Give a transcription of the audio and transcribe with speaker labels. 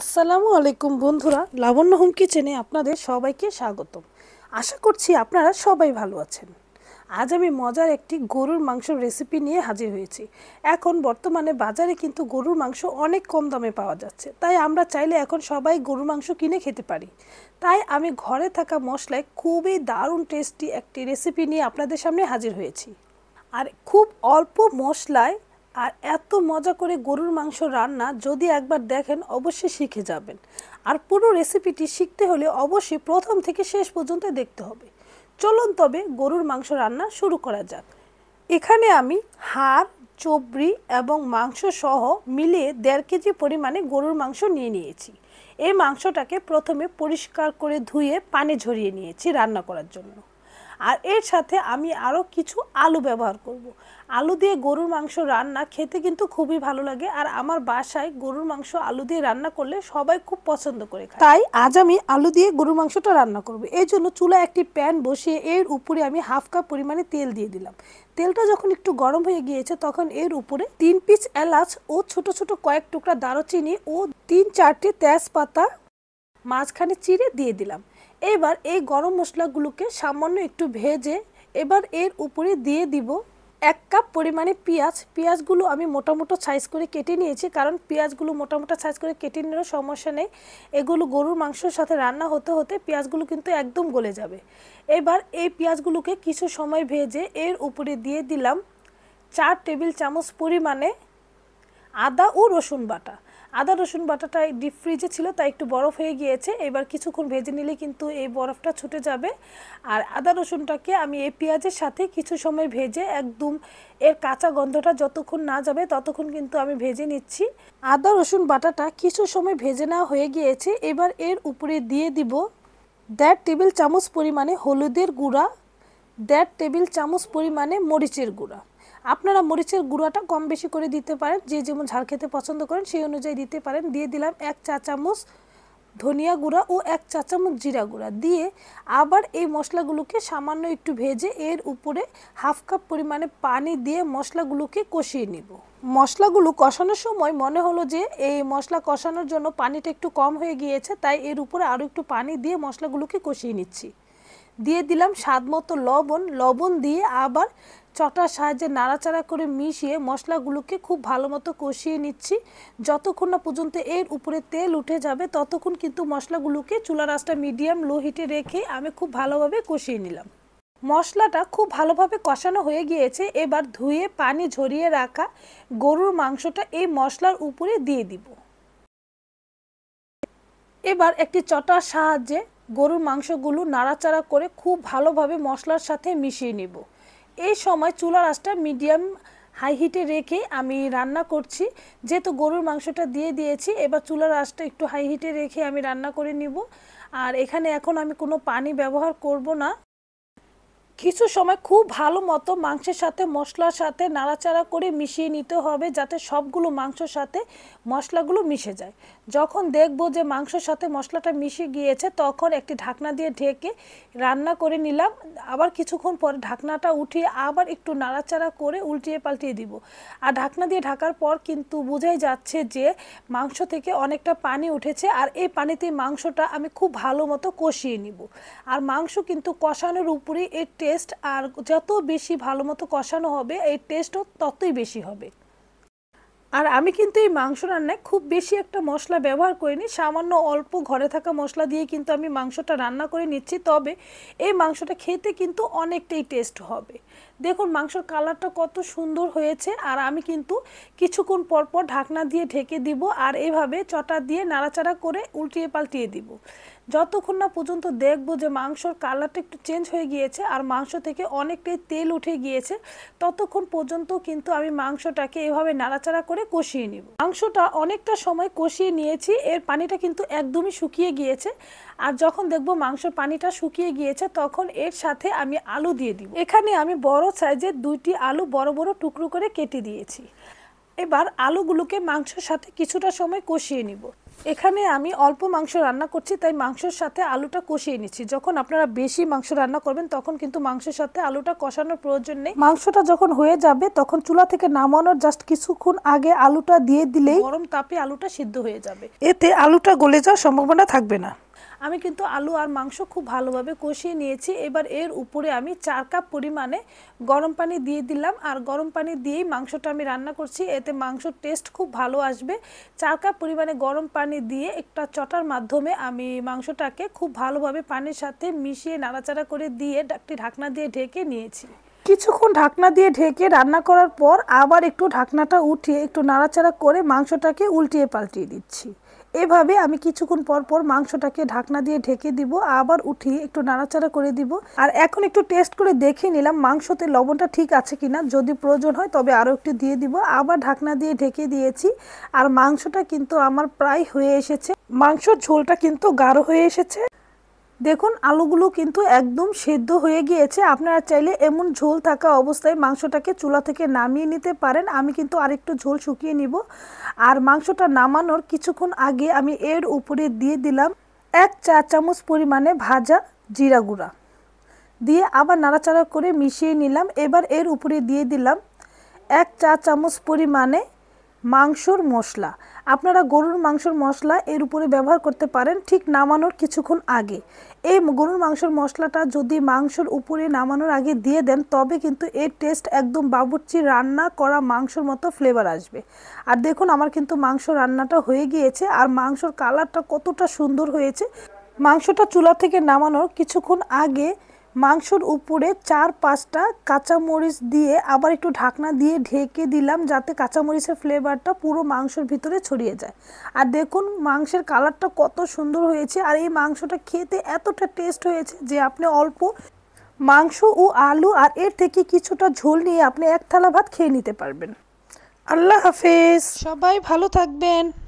Speaker 1: আসসালামু আলাইকুম বন্ধুরা লাবণ্য হোম কিচেনে আপনাদের সবাইকে স্বাগতম আশা করছি আপনারা সবাই ভালো আছেন আজ আমি মজার একটি গরুর মাংস রেসিপি নিয়ে হাজির হয়েছি এখন বর্তমানে বাজারে কিন্তু গরুর মাংস অনেক কম দামে পাওয়া যাচ্ছে তাই আমরা চাইলে এখন সবাই গরুর মাংস কিনে খেতে পারি তাই আমি ঘরে থাকা মশলায় খুবই দারুণ টেস্টি একটি রেসিপি নিয়ে আপনাদের সামনে হাজির হয়েছি আর খুব অল্প মশলায় আর এত মজা করে গরুর মাংস রান্না যদি একবার দেখেন অবশ্যই শিখে যাবেন আর পুরো রেসিপিটি শিখতে হলে অবশ্যই প্রথম থেকে শেষ পর্যন্ত দেখতে হবে চলুন তবে গরুর মাংস রান্না শুরু করা যাক এখানে আমি হাড় চবড়ি এবং মাংস সহ মিলিয়ে দেড় কেজি পরিমাণে গরুর মাংস নিয়ে নিয়েছি এই মাংসটাকে প্রথমে পরিষ্কার করে ধুয়ে পানি ঝরিয়ে নিয়েছি রান্না করার জন্য আর এর সাথে আমি আরও কিছু আলু ব্যবহার করব। আলু দিয়ে গরুর মাংস রান্না খেতে কিন্তু খুবই ভালো লাগে আর আমার বাসায় গরুর মাংস আলু দিয়ে রান্না করলে সবাই খুব পছন্দ করে তাই আজ আমি আলু দিয়ে গরুর মাংসটা রান্না করব। এই জন্য চুলা একটি প্যান বসিয়ে এর উপরে আমি হাফ কাপ পরিমাণে তেল দিয়ে দিলাম তেলটা যখন একটু গরম হয়ে গিয়েছে তখন এর উপরে তিন পিস এলাচ ও ছোট ছোট কয়েক টুকরা দারুচিনি ও তিন চারটি তেজপাতা মাঝখানে চিড়ে দিয়ে দিলাম এবার এই গরম মশলাগুলোকে সামান্য একটু ভেজে এবার এর উপরে দিয়ে দিব এক কাপ পরিমাণে পেঁয়াজ পেঁয়াজগুলো আমি মোটামুটো সাইজ করে কেটে নিয়েছি কারণ পেঁয়াজগুলো মোটামুটো সাইজ করে কেটে নেওয়ার সমস্যা নেই এগুলো গরুর মাংসের সাথে রান্না হতে হতে পেঁয়াজগুলো কিন্তু একদম গলে যাবে এবার এই পেঁয়াজগুলোকে কিছু সময় ভেজে এর উপরে দিয়ে দিলাম চার টেবিল চামচ পরিমাণে আদা ও রসুন বাটা আদা রসুন বাটাটা ডিপ ফ্রিজে ছিল তাই একটু বরফ হয়ে গিয়েছে এবার কিছুক্ষণ ভেজে নিলে কিন্তু এই বরফটা ছুটে যাবে আর আদা রসুনটাকে আমি এই পেঁয়াজের সাথে কিছু সময় ভেজে একদম এর কাঁচা গন্ধটা যতক্ষণ না যাবে ততক্ষণ কিন্তু আমি ভেজে নিচ্ছি আদা রসুন বাটাটা কিছু সময় ভেজে নেওয়া হয়ে গিয়েছে এবার এর উপরে দিয়ে দিব দেড় টেবিল চামচ পরিমাণে হলুদের গুঁড়া দেড় টেবিল চামচ পরিমাণে মরিচের গুঁড়া আপনারা মরিচের গুঁড়াটা কম বেশি করে দিতে পারেন যে যেমন ঝাল খেতে পছন্দ করেন সেই অনুযায়ী দিতে পারেন দিয়ে দিলাম এক চা চামচ ধনিয়া গুঁড়া ও এক চা চামচ জিরা গুঁড়া দিয়ে আবার এই মশলাগুলোকে সামান্য একটু ভেজে এর উপরে হাফ কাপ পরিমাণে পানি দিয়ে মশলাগুলোকে কষিয়ে নিব মশলাগুলো কষানোর সময় মনে হলো যে এই মশলা কষানোর জন্য পানিটা একটু কম হয়ে গিয়েছে তাই এর উপরে আরও একটু পানি দিয়ে মশলাগুলোকে কষিয়ে নিচ্ছি দিয়ে দিলাম স্বাদ মতো লবণ লবণ দিয়ে আবার চটার সাহায্যে নাড়াচাড়া করে মিশিয়ে মশলাগুলোকে খুব ভালো মতো কষিয়ে নিচ্ছি যতক্ষণ না পর্যন্ত এর উপরে তেল উঠে যাবে ততক্ষণ কিন্তু মশলাগুলোকে চুলা আঁচটা মিডিয়াম লো হিটে রেখে আমি খুব ভালোভাবে কষিয়ে নিলাম মশলাটা খুব ভালোভাবে কষানো হয়ে গিয়েছে এবার ধুয়ে পানি ঝরিয়ে রাখা গরুর মাংসটা এই মশলার উপরে দিয়ে দিব এবার একটি চটার সাহায্যে গরুর মাংসগুলো নাড়াচাড়া করে খুব ভালোভাবে মশলার সাথে মিশিয়ে নেব এই সময় চুলার আঁচটা মিডিয়াম হাই হিটে রেখে আমি রান্না করছি যেহেতু গরুর মাংসটা দিয়ে দিয়েছি এবার চুলার আঁচটা একটু হাই হিটে রেখে আমি রান্না করে নিব আর এখানে এখন আমি কোনো পানি ব্যবহার করব না কিছু সময় খুব ভালো মতো মাংসের সাথে মশলার সাথে নাড়াচাড়া করে মিশিয়ে নিতে হবে যাতে সবগুলো মাংসর সাথে মশলাগুলো মিশে যায় যখন দেখব যে মাংসর সাথে মশলাটা মিশে গিয়েছে তখন একটি ঢাকনা দিয়ে ঢেকে রান্না করে নিলাম আবার কিছুক্ষণ পরে ঢাকনাটা উঠিয়ে আবার একটু নাড়াচাড়া করে উল্টিয়ে পাল্টিয়ে দিব আর ঢাকনা দিয়ে ঢাকার পর কিন্তু বোঝাই যাচ্ছে যে মাংস থেকে অনেকটা পানি উঠেছে আর এই পানিতে মাংসটা আমি খুব ভালো মতো কষিয়ে নিব আর মাংস কিন্তু কষানোর উপরেই এর টেস্ট আর যত বেশি ভালো মতো কষানো হবে এই টেস্টও ততই বেশি হবে আর আমি কিন্তু এই মাংস রান্নায় খুব বেশি একটা মশলা ব্যবহার করিনি সামান্য অল্প ঘরে থাকা মশলা দিয়ে কিন্তু আমি মাংসটা রান্না করে নিচ্ছি তবে এই মাংসটা খেতে কিন্তু অনেকটাই টেস্ট হবে দেখুন মাংসর কালারটা কত সুন্দর হয়েছে আর আমি কিন্তু কিছুক্ষণ পরপর ঢাকনা দিয়ে ঢেকে দিব আর এভাবে চটা দিয়ে নাড়াচাড়া করে উল্টিয়ে পাল্টিয়ে দিব যতক্ষণ না পর্যন্ত দেখবো যে মাংসর কালারটা একটু চেঞ্জ হয়ে গিয়েছে আর মাংস থেকে অনেকটাই তেল উঠে গিয়েছে ততক্ষণ পর্যন্ত কিন্তু আমি মাংসটাকে এভাবে নাড়াচাড়া করে কষিয়ে নিব মাংসটা অনেকটা সময় কষিয়ে নিয়েছি এর পানিটা কিন্তু একদমই শুকিয়ে গিয়েছে আর যখন দেখব মাংসর পানিটা শুকিয়ে গিয়েছে তখন এর সাথে আমি আলু দিয়ে দিব এখানে আমি বড় সাইজের দুইটি আলু বড় বড় টুকরো করে কেটে দিয়েছি এবার আলুগুলোকে মাংসের সাথে কিছুটা সময় কষিয়ে নিব এখানে আমি অল্প মাংস রান্না করছি তাই মাংসের সাথে আলুটা কষিয়ে নিচ্ছি যখন আপনারা বেশি মাংস রান্না করবেন তখন কিন্তু মাংসের সাথে আলুটা কষানোর প্রয়োজন নেই মাংসটা যখন হয়ে যাবে তখন চুলা থেকে নামানোর জাস্ট কিছুক্ষণ আগে আলুটা দিয়ে দিলেই গরম তাপে আলুটা সিদ্ধ হয়ে যাবে এতে আলুটা গলে যাওয়ার সম্ভাবনা থাকবে না আমি কিন্তু আলু আর মাংস খুব ভালোভাবে কষিয়ে নিয়েছি এবার এর উপরে আমি চার কাপ পরিমাণে গরম পানি দিয়ে দিলাম আর গরম পানি দিয়েই মাংসটা আমি রান্না করছি এতে মাংসর টেস্ট খুব ভালো আসবে চার কাপ পরিমাণে গরম পানি দিয়ে একটা চটার মাধ্যমে আমি মাংসটাকে খুব ভালোভাবে পানির সাথে মিশিয়ে নাড়াচাড়া করে দিয়ে একটি ঢাকনা দিয়ে ঢেকে নিয়েছি কিছুক্ষণ ঢাকনা দিয়ে ঢেকে রান্না করার পর আবার একটু ঢাকনাটা উঠিয়ে একটু নাড়াচাড়া করে মাংসটাকে উল্টিয়ে পাল্টিয়ে দিচ্ছি এভাবে আমি কিছুক্ষণ পর পর মাংসটাকে ঢাকনা দিয়ে ঢেকে দিব আবার উঠিয়ে একটু নাড়াচাড়া করে দিব আর এখন একটু টেস্ট করে দেখে নিলাম মাংসতে লবণটা ঠিক আছে কিনা যদি প্রয়োজন হয় তবে আরও একটু দিয়ে দিব আবার ঢাকনা দিয়ে ঢেকে দিয়েছি আর মাংসটা কিন্তু আমার প্রায় হয়ে এসেছে মাংসর ঝোলটা কিন্তু গাঢ় হয়ে এসেছে দেখুন আলুগুলো কিন্তু একদম সেদ্ধ হয়ে গিয়েছে আপনারা চাইলে এমন ঝোল থাকা অবস্থায় মাংসটাকে চুলা থেকে নামিয়ে নিতে পারেন আমি কিন্তু আরেকটু ঝোল শুকিয়ে নিব আর মাংসটা নামানোর কিছুক্ষণ আগে আমি এর উপরে দিয়ে দিলাম এক চা চামচ পরিমাণে ভাজা জিরা গুঁড়া দিয়ে আবার নাড়াচাড়া করে মিশিয়ে নিলাম এবার এর উপরে দিয়ে দিলাম এক চা চামচ পরিমাণে মাংসর মশলা আপনারা গরুর মাংসর মশলা এর উপরে ব্যবহার করতে পারেন ঠিক নামানোর কিছুক্ষণ আগে এই গরুর মাংসর মশলাটা যদি মাংসর উপরে নামানোর আগে দিয়ে দেন তবে কিন্তু এর টেস্ট একদম বাবুর্চি রান্না করা মাংসর মতো ফ্লেভার আসবে আর দেখুন আমার কিন্তু মাংস রান্নাটা হয়ে গিয়েছে আর মাংসর কালারটা কতটা সুন্দর হয়েছে মাংসটা চুলা থেকে নামানোর কিছুক্ষণ আগে মাংসর উপরে চার পাঁচটা কাঁচামরিচ দিয়ে আবার একটু ঢাকনা দিয়ে ঢেকে দিলাম যাতে কাঁচামরিচের ফ্লেভারটা পুরো মাংসর ভিতরে ছড়িয়ে যায় আর দেখুন মাংসের কালারটা কত সুন্দর হয়েছে আর এই মাংসটা খেতে এতটা টেস্ট হয়েছে যে আপনি অল্প মাংস ও আলু আর এর থেকে কিছুটা ঝোল নিয়ে আপনি এক থালা ভাত খেয়ে নিতে পারবেন
Speaker 2: আল্লাহ হাফেজ
Speaker 1: সবাই ভালো থাকবেন